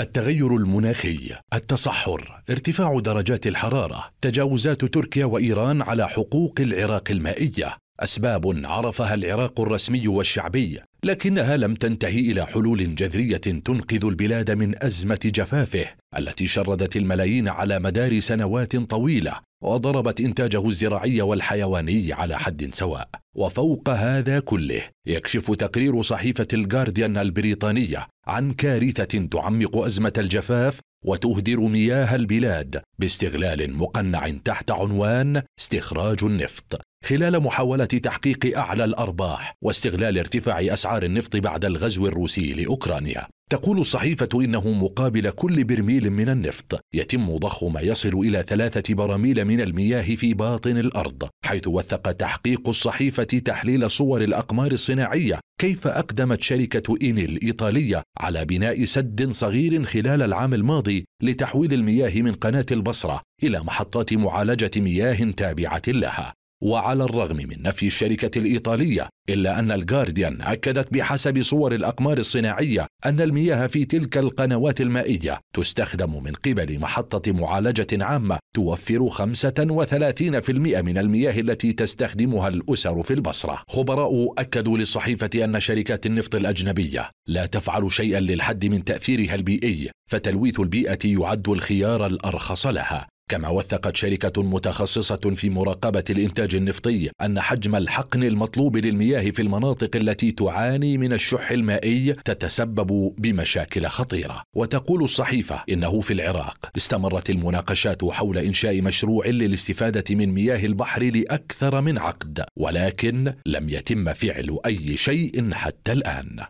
التغير المناخي التصحر ارتفاع درجات الحرارة تجاوزات تركيا وإيران على حقوق العراق المائية أسباب عرفها العراق الرسمي والشعبي لكنها لم تنتهي إلى حلول جذرية تنقذ البلاد من أزمة جفافه التي شردت الملايين على مدار سنوات طويلة وضربت إنتاجه الزراعي والحيواني على حد سواء وفوق هذا كله يكشف تقرير صحيفة الجارديان البريطانية عن كارثه تعمق ازمه الجفاف وتهدر مياه البلاد باستغلال مقنع تحت عنوان استخراج النفط خلال محاولة تحقيق أعلى الأرباح واستغلال ارتفاع أسعار النفط بعد الغزو الروسي لأوكرانيا تقول الصحيفة إنه مقابل كل برميل من النفط يتم ضخ ما يصل إلى ثلاثة براميل من المياه في باطن الأرض حيث وثق تحقيق الصحيفة تحليل صور الأقمار الصناعية كيف أقدمت شركة إيني الإيطالية على بناء سد صغير خلال العام الماضي لتحويل المياه من قناة البصرة إلى محطات معالجة مياه تابعة لها وعلى الرغم من نفي الشركة الإيطالية إلا أن الجارديان أكدت بحسب صور الأقمار الصناعية أن المياه في تلك القنوات المائية تستخدم من قبل محطة معالجة عامة توفر 35% من المياه التي تستخدمها الأسر في البصرة خبراء أكدوا للصحيفة أن شركات النفط الأجنبية لا تفعل شيئا للحد من تأثيرها البيئي فتلويث البيئة يعد الخيار الأرخص لها كما وثقت شركة متخصصة في مراقبة الإنتاج النفطي أن حجم الحقن المطلوب للمياه في المناطق التي تعاني من الشح المائي تتسبب بمشاكل خطيرة وتقول الصحيفة إنه في العراق استمرت المناقشات حول إنشاء مشروع للاستفادة من مياه البحر لأكثر من عقد ولكن لم يتم فعل أي شيء حتى الآن